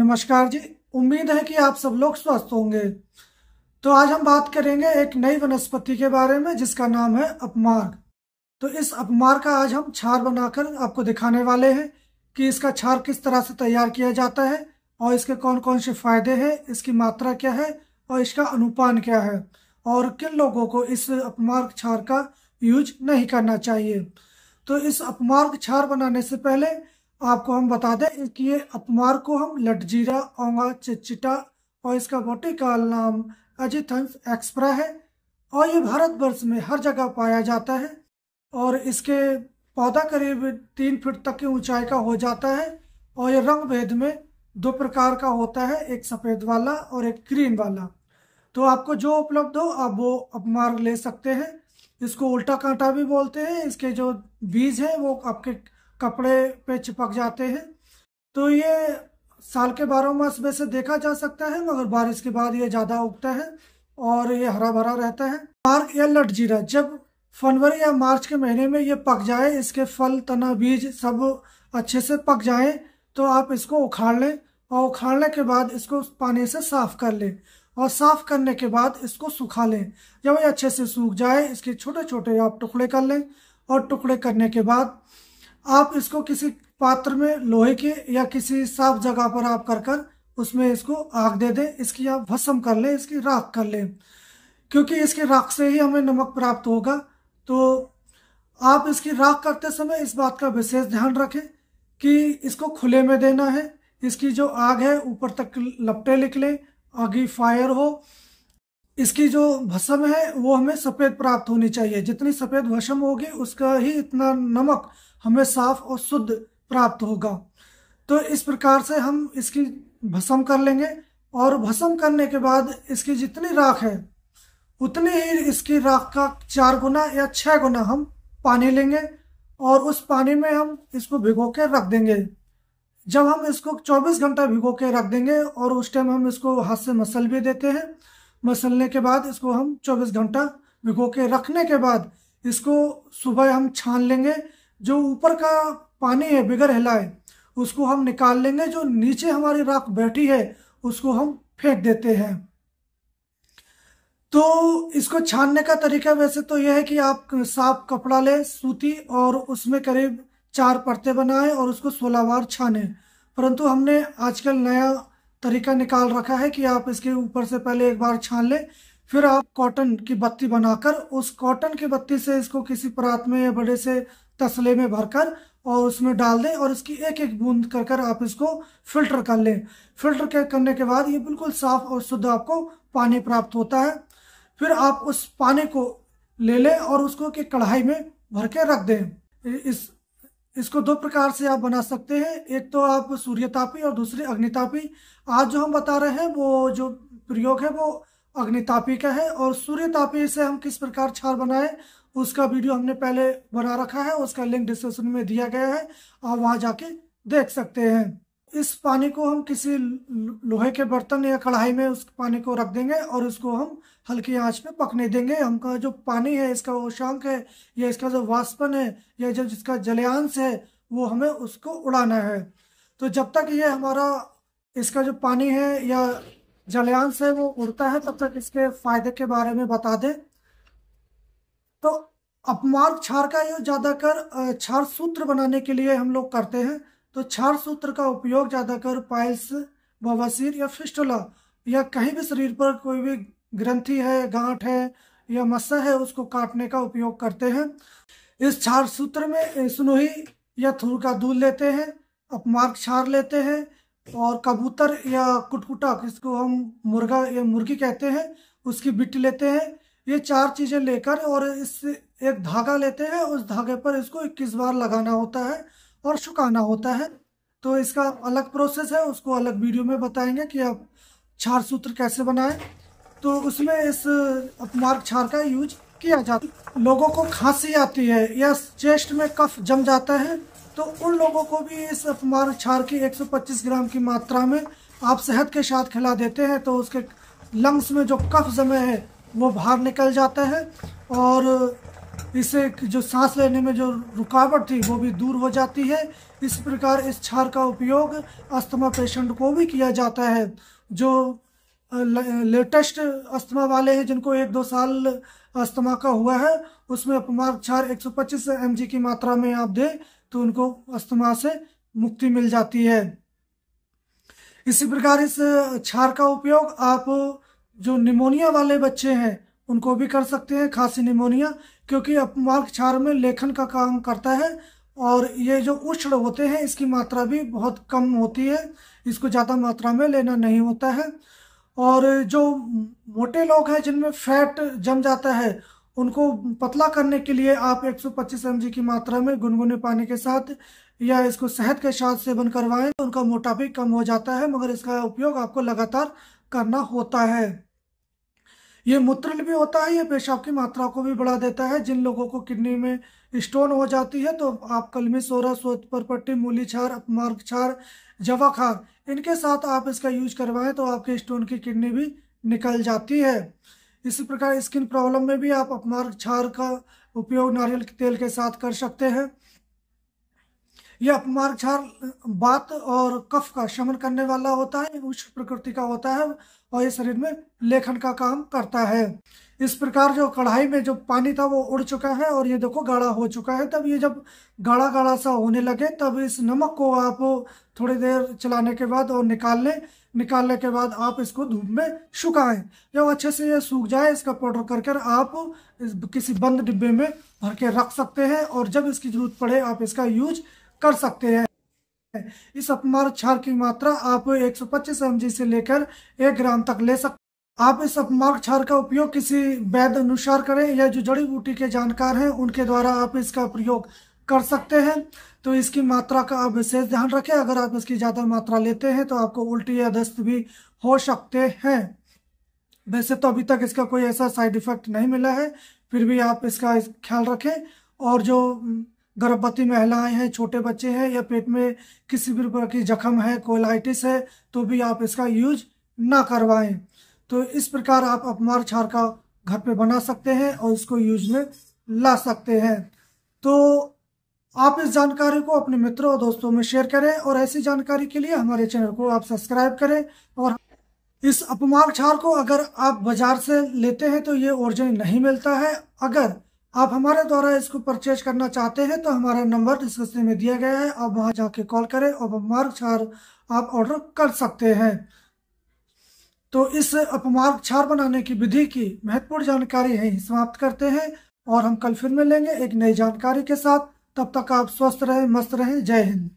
नमस्कार जी उम्मीद है कि आप सब लोग स्वस्थ होंगे तो आज हम बात करेंगे एक नई वनस्पति के बारे में जिसका नाम है अपमार्ग तो इस अपमार्ग का आज हम छार बनाकर आपको दिखाने वाले हैं कि इसका छार किस तरह से तैयार किया जाता है और इसके कौन कौन से फायदे हैं इसकी मात्रा क्या है और इसका अनुपान क्या है और किन लोगों को इस अपमार्ग छार का यूज नहीं करना चाहिए तो इस अपमार्ग छार बनाने से पहले आपको हम बता दें कि ये अपमार को हम लटजीरा ओंगा चिचिटा और इसका बोटिकाल नाम अजिथंस एक्सप्रा है और ये भारतवर्ष में हर जगह पाया जाता है और इसके पौधा करीब तीन फीट तक की ऊंचाई का हो जाता है और ये रंग भेद में दो प्रकार का होता है एक सफ़ेद वाला और एक ग्रीन वाला तो आपको जो उपलब्ध हो आप वो अपमार ले सकते हैं इसको उल्टा कांटा भी बोलते हैं इसके जो बीज हैं वो आपके कपड़े पे चिपक जाते हैं तो ये साल के बारह मास में से देखा जा सकता है मगर बारिश के बाद ये ज़्यादा उगता है और ये हरा भरा रहता है पार्क या लट जीरा जब फरवरी या मार्च के महीने में ये पक जाए इसके फल तना बीज सब अच्छे से पक जाए तो आप इसको उखाड़ लें और उखाड़ने के बाद इसको पानी से साफ कर लें और साफ करने के बाद इसको सुखा लें जब ये अच्छे से सूख जाए इसके छोटे छोटे आप टुकड़े कर लें और टुकड़े करने के बाद आप इसको किसी पात्र में लोहे के या किसी साफ जगह पर आप कर कर उसमें इसको आग दे दें इसकी आप भस्म कर लें इसकी राख कर लें क्योंकि इसके राख से ही हमें नमक प्राप्त होगा तो आप इसकी राख करते समय इस बात का विशेष ध्यान रखें कि इसको खुले में देना है इसकी जो आग है ऊपर तक लपटे निकले आगे फायर हो इसकी जो भस्म है वो हमें सफ़ेद प्राप्त होनी चाहिए जितनी सफ़ेद भस्म होगी उसका ही इतना नमक हमें साफ और शुद्ध प्राप्त होगा तो इस प्रकार से हम इसकी भस्म कर लेंगे और भस्म करने के बाद इसकी जितनी राख है उतनी ही इसकी राख का चार गुना या छः गुना हम पानी लेंगे और उस पानी में हम इसको भिगो के रख देंगे जब हम इसको 24 घंटा भिगो के रख देंगे और उस टाइम हम इसको हाथ से मसल भी देते हैं मसलने के बाद इसको हम 24 घंटा भिगो के रखने के बाद इसको सुबह हम छान लेंगे जो ऊपर का पानी है बिगर हिलाए उसको हम निकाल लेंगे जो नीचे हमारी राख बैठी है उसको हम फेंक देते हैं तो इसको छानने का तरीका वैसे तो यह है कि आप साफ कपड़ा लें सूती और उसमें करीब चार परतें बनाएं और उसको सोलह बार छानें परंतु हमने आजकल नया तरीका निकाल रखा है कि आप इसके ऊपर से पहले एक बार छान लें फिर आप कॉटन की बत्ती बनाकर उस कॉटन की बत्ती से इसको किसी परात में या बड़े से तसले में भरकर और उसमें डाल दें और इसकी एक एक बूंद कर कर आप इसको फिल्टर कर लें फिल्टर करने के बाद ये बिल्कुल साफ और शुद्ध आपको पानी प्राप्त होता है फिर आप उस पानी को ले लें और उसको कि कढ़ाई में भर के रख दें इस इसको दो प्रकार से आप बना सकते हैं एक तो आप सूर्यतापी और दूसरी अग्नितापी आज जो हम बता रहे हैं वो जो प्रयोग है वो अग्नितापी का है और सूर्यतापी से हम किस प्रकार छार बनाए उसका वीडियो हमने पहले बना रखा है उसका लिंक डिस्क्रिप्शन में दिया गया है आप वहाँ जाके देख सकते हैं इस पानी को हम किसी लोहे के बर्तन या कढ़ाई में उस पानी को रख देंगे और उसको हम हल्की आंच में पकने देंगे हमका जो पानी है इसका ओशांक है या इसका जो वाष्पन है या जो जिसका जलयांश है वो हमें उसको उड़ाना है तो जब तक ये हमारा इसका जो पानी है या जलयांश है वो उड़ता है तब तक इसके फायदे के बारे में बता दें तो अपमार्ग क्षार का ये ज़्यादातर क्षार सूत्र बनाने के लिए हम लोग करते हैं तो क्षार सूत्र का उपयोग ज़्यादातर पाइल्स बवासीर या फिस्टुला या कहीं भी शरीर पर कोई भी ग्रंथि है गांठ है या मस्सा है उसको काटने का उपयोग करते हैं इस क्षार सूत्र में सुनोही या थूर का दूध लेते हैं अपमार्ग क्षार लेते हैं और कबूतर या कुटकुटा जिसको हम मुर्गा या मुर्गी कहते हैं उसकी बिट लेते हैं ये चार चीज़ें लेकर और इस एक धागा लेते हैं उस धागे पर इसको इक्कीस बार लगाना होता है और सुखाना होता है तो इसका अलग प्रोसेस है उसको अलग वीडियो में बताएंगे कि आप छार सूत्र कैसे बनाएं तो उसमें इस अपमार्ग छार का यूज किया जाता लोगों को खांसी आती है या चेस्ट में कफ जम जाता है तो उन लोगों को भी इस अपमार्ग छार की 125 ग्राम की मात्रा में आप सेहत के साथ खिला देते हैं तो उसके लंग्स में जो कफ जमे है वो बाहर निकल जाता है और इससे जो सांस लेने में जो रुकावट थी वो भी दूर हो जाती है इस प्रकार इस क्षार का उपयोग अस्थमा पेशेंट को भी किया जाता है जो लेटेस्ट अस्थमा वाले हैं जिनको एक दो साल अस्थमा का हुआ है उसमें अपमार क्षार 125 एमजी की मात्रा में आप दें तो उनको अस्थमा से मुक्ति मिल जाती है इसी प्रकार इस क्षार का उपयोग आप जो निमोनिया वाले बच्चे हैं उनको भी कर सकते हैं खांसी निमोनिया क्योंकि अपमार्ग क्षार में लेखन का काम करता है और ये जो उष्ण होते हैं इसकी मात्रा भी बहुत कम होती है इसको ज़्यादा मात्रा में लेना नहीं होता है और जो मोटे लोग हैं जिनमें फैट जम जाता है उनको पतला करने के लिए आप 125 mg की मात्रा में गुनगुने पानी के साथ या इसको शहद के साथ सेवन करवाएं तो उनका मोटापा कम हो जाता है मगर इसका उपयोग आपको लगातार करना होता है ये मूत्र भी होता है ये पेशाब की मात्रा को भी बढ़ा देता है जिन लोगों को किडनी में स्टोन हो जाती है तो आप कलमी सोरा सोत परपट्टी मूली छार अपमार्ग छार जवा खार इनके साथ आप इसका यूज करवाएं तो आपके स्टोन की किडनी भी निकल जाती है इसी प्रकार स्किन प्रॉब्लम में भी आप अपमार्ग छार का उपयोग नारियल के तेल के साथ कर सकते हैं यह अपमार्गक्षार बात और कफ का शमन करने वाला होता है उच्च प्रकृति का होता है और ये शरीर में लेखन का काम करता है इस प्रकार जो कढ़ाई में जो पानी था वो उड़ चुका है और ये देखो गाढ़ा हो चुका है तब ये जब गाढ़ा गाढ़ा सा होने लगे तब इस नमक को आप थोड़ी देर चलाने के बाद और निकाल लें निकालने के बाद आप इसको धूप में सुखाएं जब अच्छे से ये सूख जाए इसका पाउडर कर कर आप किसी बंद डिब्बे में भर के रख सकते हैं और जब इसकी जरूरत पड़े आप इसका यूज कर सकते हैं इस अपमार क्षार की मात्रा आप 125 mg से लेकर एक ग्राम तक ले सकते आप इस अपमार्ग क्षार का उपयोग किसी वैध अनुसार करें या जो जड़ी बूटी के जानकार हैं उनके द्वारा आप इसका प्रयोग कर सकते हैं तो इसकी मात्रा का आप विशेष ध्यान रखें अगर आप इसकी ज़्यादा मात्रा लेते हैं तो आपको उल्टी या दस्त भी हो सकते हैं वैसे तो अभी तक इसका कोई ऐसा साइड इफेक्ट नहीं मिला है फिर भी आप इसका ख्याल रखें और जो गर्भवती महिलाएं हैं छोटे बच्चे हैं या पेट में किसी भी प्रकार की जख्म है कोलाइटिस है तो भी आप इसका यूज ना करवाएं तो इस प्रकार आप अपमार छार का घर पे बना सकते हैं और इसको यूज में ला सकते हैं तो आप इस जानकारी को अपने मित्रों और दोस्तों में शेयर करें और ऐसी जानकारी के लिए हमारे चैनल को आप सब्सक्राइब करें और इस अपमार छार को अगर आप बाजार से लेते हैं तो ये ओरिजिन नहीं मिलता है अगर आप हमारे द्वारा इसको परचेज करना चाहते हैं तो हमारा नंबर डिस्क्रिप्शन में दिया गया है आप वहां जाके कॉल करें और अपमार्ग छार आप ऑर्डर कर सकते हैं तो इस अपमार्ग छार बनाने की विधि की महत्वपूर्ण जानकारी है समाप्त करते हैं और हम कल फिर मिलेंगे एक नई जानकारी के साथ तब तक आप स्वस्थ रहें मस्त रहें जय हिंद